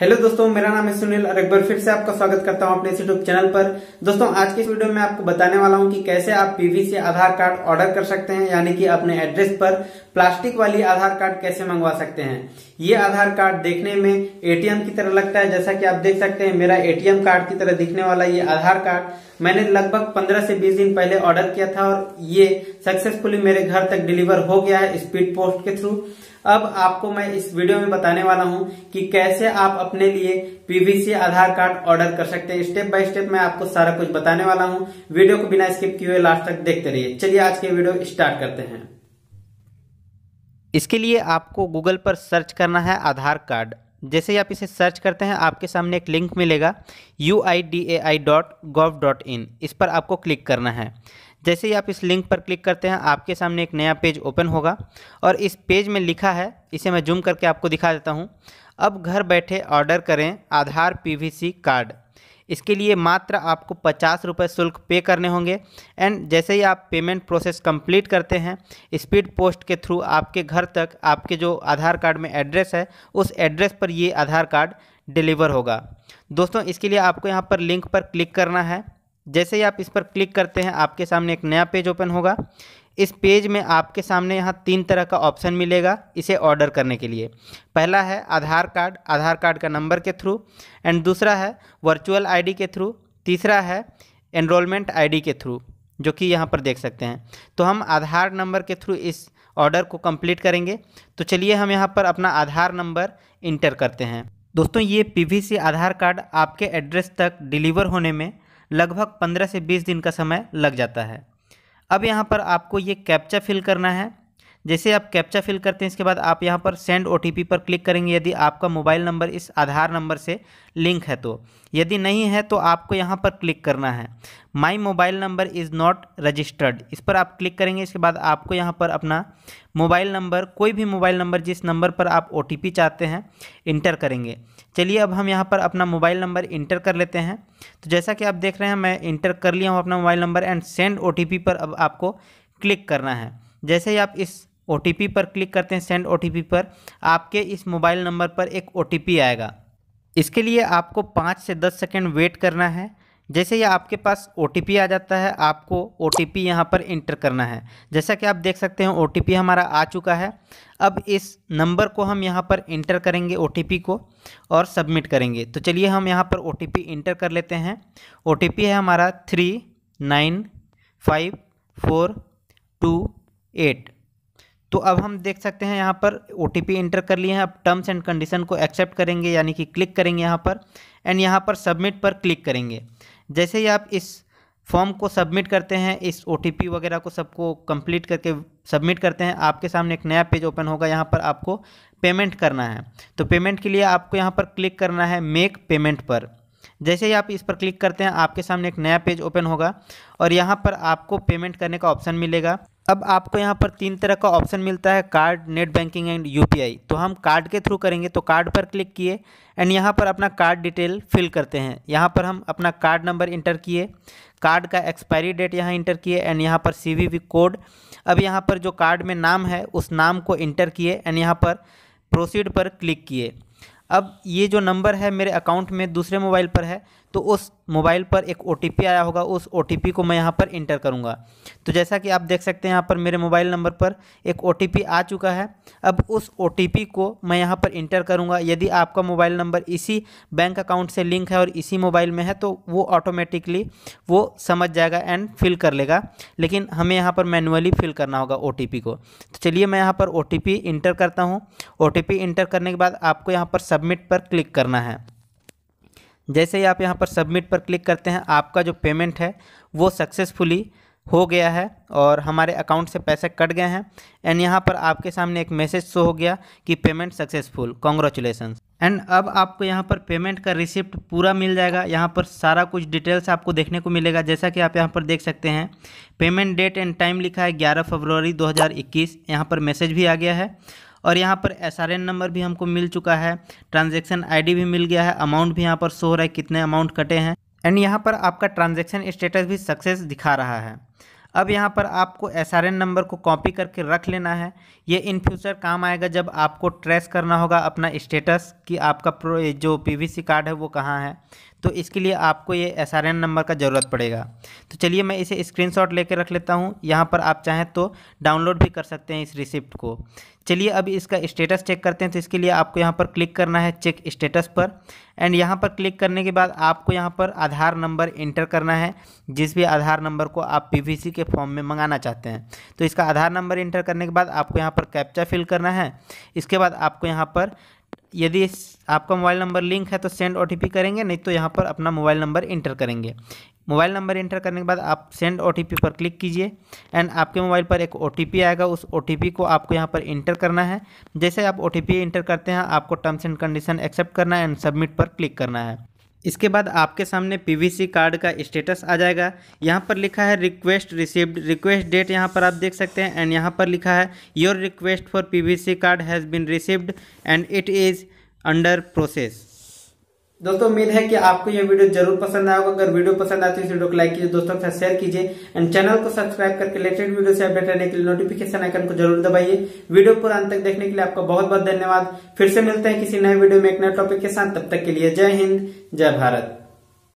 hello दोस्तों मेरा नाम है सुनील और एक बार फिर से आपका स्वागत करता हूं अपने यूट्यूब चैनल पर दोस्तों आज के इस वीडियो में आपको बताने वाला हूं कि कैसे आप पीवीसी आधार कार्ड ऑर्डर कर सकते हैं यानी कि अपने एड्रेस पर प्लास्टिक वाली आधार कार्ड कैसे मंगवा सकते हैं ये आधार कार्ड देखने में एटीएम की तरह लगता है जैसा की आप देख सकते हैं मेरा एटीएम कार्ड की तरह दिखने वाला ये आधार कार्ड मैंने लगभग पंद्रह से बीस दिन पहले ऑर्डर किया था और ये सक्सेसफुली मेरे घर तक डिलीवर हो गया है स्पीड पोस्ट के थ्रू अब आपको मैं इस वीडियो में बताने वाला हूं कि कैसे आप अपने लिए पीवीसी आधार कार्ड ऑर्डर कर सकते हैं स्टेप बाय स्टेप मैं आपको सारा कुछ बताने वाला हूं वीडियो को बिना स्किप किए लास्ट तक देखते रहिए चलिए आज के वीडियो स्टार्ट करते हैं इसके लिए आपको गूगल पर सर्च करना है आधार कार्ड जैसे ही आप इसे सर्च करते हैं आपके सामने एक लिंक मिलेगा U I D A dot in इस पर आपको क्लिक करना है जैसे ही आप इस लिंक पर क्लिक करते हैं आपके सामने एक नया पेज ओपन होगा और इस पेज में लिखा है इसे मैं जूम करके आपको दिखा देता हूँ अब घर बैठे ऑर्डर करें आधार पीवीसी कार्ड इसके लिए मात्र आपको पचास रुपये शुल्क पे करने होंगे एंड जैसे ही आप पेमेंट प्रोसेस कंप्लीट करते हैं स्पीड पोस्ट के थ्रू आपके घर तक आपके जो आधार कार्ड में एड्रेस है उस एड्रेस पर ये आधार कार्ड डिलीवर होगा दोस्तों इसके लिए आपको यहाँ पर लिंक पर क्लिक करना है जैसे ही आप इस पर क्लिक करते हैं आपके सामने एक नया पेज ओपन होगा इस पेज में आपके सामने यहाँ तीन तरह का ऑप्शन मिलेगा इसे ऑर्डर करने के लिए पहला है आधार कार्ड आधार कार्ड का नंबर के थ्रू एंड दूसरा है वर्चुअल आईडी के थ्रू तीसरा है एनरोलमेंट आईडी के थ्रू जो कि यहाँ पर देख सकते हैं तो हम आधार नंबर के थ्रू इस ऑर्डर को कंप्लीट करेंगे तो चलिए हम यहाँ पर अपना आधार नंबर इंटर करते हैं दोस्तों ये पी आधार कार्ड आपके एड्रेस तक डिलीवर होने में लगभग 15 से 20 दिन का समय लग जाता है अब यहाँ पर आपको ये कैप्चा फिल करना है जैसे आप कैप्चा फिल करते हैं इसके बाद आप यहाँ पर सेंड ओ पर क्लिक करेंगे यदि आपका मोबाइल नंबर इस आधार नंबर से लिंक है तो यदि नहीं है तो आपको यहाँ पर क्लिक करना है my mobile number is not registered इस पर आप क्लिक करेंगे इसके बाद आपको यहाँ पर अपना मोबाइल नंबर कोई भी मोबाइल नंबर जिस नंबर पर आप ओ चाहते हैं इंटर करेंगे चलिए अब हम यहाँ पर अपना मोबाइल नंबर इंटर कर लेते हैं तो जैसा कि आप देख रहे हैं मैं इंटर कर लिया हूँ अपना मोबाइल नंबर एंड सेंड ओ पर अब आपको क्लिक करना है जैसे ही आप इस ओ पर क्लिक करते हैं सेंड ओ पर आपके इस मोबाइल नंबर पर एक ओ आएगा इसके लिए आपको पाँच से दस सेकेंड वेट करना है जैसे ही आपके पास ओ आ जाता है आपको ओ टी पी यहाँ पर इंटर करना है जैसा कि आप देख सकते हैं ओ हमारा आ चुका है अब इस नंबर को हम यहाँ पर इंटर करेंगे ओ को और सबमिट करेंगे तो चलिए हम यहाँ पर ओ इंटर कर लेते हैं ओ है हमारा three nine five four two eight तो अब हम देख सकते हैं यहाँ पर ओ इंटर कर लिए हैं अब टर्म्स एंड कंडीशन को एक्सेप्ट करेंगे यानी कि क्लिक करेंगे यहाँ पर एंड यहाँ पर सबमिट पर क्लिक करेंगे जैसे ही आप इस फॉर्म को सबमिट करते हैं इस ओ वगैरह को सबको कंप्लीट करके सबमिट करते हैं आपके सामने एक नया पेज ओपन होगा यहाँ पर आपको पेमेंट करना है तो पेमेंट के लिए आपको यहाँ पर क्लिक करना है मेक पेमेंट पर जैसे ही आप इस पर क्लिक करते हैं आपके सामने एक नया पेज ओपन होगा और यहाँ पर आपको पेमेंट करने का ऑप्शन मिलेगा अब आपको यहाँ पर तीन तरह का ऑप्शन मिलता है card net banking and UPI तो हम कार्ड के थ्रू करेंगे तो कार्ड पर क्लिक किए एंड यहाँ पर अपना कार्ड डिटेल फिल करते हैं यहाँ पर हम अपना कार्ड नंबर इंटर किए कार्ड का एक्सपायरी डेट यहाँ इंटर किए एंड यहाँ पर सी कोड अब यहाँ पर जो कार्ड में नाम है उस नाम को इंटर किए एंड यहाँ पर प्रोसीड पर क्लिक किए अब ये जो नंबर है मेरे अकाउंट में दूसरे मोबाइल पर है तो उस मोबाइल पर एक ओ आया होगा उस ओ को मैं यहाँ पर इंटर करूँगा तो जैसा कि आप देख सकते हैं यहाँ पर मेरे मोबाइल नंबर पर एक ओ आ चुका है अब उस ओ को मैं यहाँ पर इंटर करूँगा यदि आपका मोबाइल नंबर इसी बैंक अकाउंट से लिंक है और इसी मोबाइल में है तो वो ऑटोमेटिकली वो समझ जाएगा एंड फिल कर लेगा लेकिन हमें यहाँ पर मैनुअली फिल करना होगा ओ को तो चलिए मैं यहाँ पर ओ इंटर करता हूँ ओ इंटर करने के बाद आपको यहाँ पर सबमिट पर क्लिक करना है जैसे ही आप यहाँ पर सबमिट पर क्लिक करते हैं आपका जो पेमेंट है वो सक्सेसफुली हो गया है और हमारे अकाउंट से पैसे कट गए हैं एंड यहाँ पर आपके सामने एक मैसेज शो हो गया कि पेमेंट सक्सेसफुल कॉन्ग्रेचुलेसन एंड अब आपको यहाँ पर पेमेंट का रिसिप्ट पूरा मिल जाएगा यहाँ पर सारा कुछ डिटेल्स आपको देखने को मिलेगा जैसा कि आप यहाँ पर देख सकते हैं पेमेंट डेट एंड टाइम लिखा है 11 फरवरी 2021 हज़ार पर मैसेज भी आ गया है और यहाँ पर एस नंबर भी हमको मिल चुका है ट्रांजेक्शन आई भी मिल गया है अमाउंट भी यहाँ पर शो हो रहा है कितने अमाउंट कटे हैं एंड यहाँ पर आपका ट्रांजेक्शन स्टेटस भी सक्सेस दिखा रहा है अब यहाँ पर आपको एस नंबर को कॉपी करके रख लेना है ये इन फ्यूचर काम आएगा जब आपको ट्रेस करना होगा अपना स्टेटस कि आपका प्रो जो पीवीसी कार्ड है वो कहाँ है तो इसके लिए आपको ये एस आर एन नंबर का ज़रूरत पड़ेगा तो चलिए मैं इसे स्क्रीन शॉट लेकर रख लेता हूँ यहाँ पर आप चाहें तो डाउनलोड भी कर सकते हैं इस रिसिप्ट को चलिए अब इसका स्टेटस चेक करते हैं तो इसके लिए आपको यहाँ पर क्लिक करना है चेक स्टेटस पर एंड यहाँ पर क्लिक करने के बाद आपको यहाँ पर आधार नंबर इंटर करना है जिस भी आधार नंबर को आप सी के फॉर्म में मंगाना चाहते हैं तो इसका आधार नंबर इंटर करने के बाद आपको यहाँ पर कैप्चा फिल करना है इसके बाद आपको यहाँ पर यदि आपका मोबाइल नंबर लिंक है तो सेंड ओ करेंगे नहीं तो यहाँ पर अपना मोबाइल नंबर इंटर करेंगे मोबाइल नंबर इंटर करने के बाद आप सेंड ओ पर क्लिक कीजिए एंड आपके मोबाइल पर एक ओ आएगा उस ओ को आपको यहाँ पर इंटर करना है जैसे आप ओ इंटर करते हैं आपको टर्म्स एंड कंडीशन एक्सेप्ट करना है एंड सबमिट पर क्लिक करना है इसके बाद आपके सामने पीवीसी कार्ड का स्टेटस आ जाएगा यहाँ पर लिखा है रिक्वेस्ट रिसीव्ड रिक्वेस्ट डेट यहाँ पर आप देख सकते हैं एंड यहाँ पर लिखा है your request for PVC card has been received and it is under process दोस्तों उम्मीद है कि आपको यह वीडियो जरूर पसंद आया होगा अगर वीडियो पसंद आए तो इस वीडियो को लाइक कीजिए दोस्तों के साथ शेयर कीजिए एंड चैनल को सब्सक्राइब करके लेटेस्ट वीडियो से अपडेट रहने के लिए नोटिफिकेशन आइकन को जरूर दबाइए वीडियो पूरा अंत तक देखने के लिए आपका बहुत बहुत धन्यवाद फिर से मिलते हैं किसी नए वीडियो में एक नए टॉपिक के साथ तब तक के लिए जय हिंद जय भारत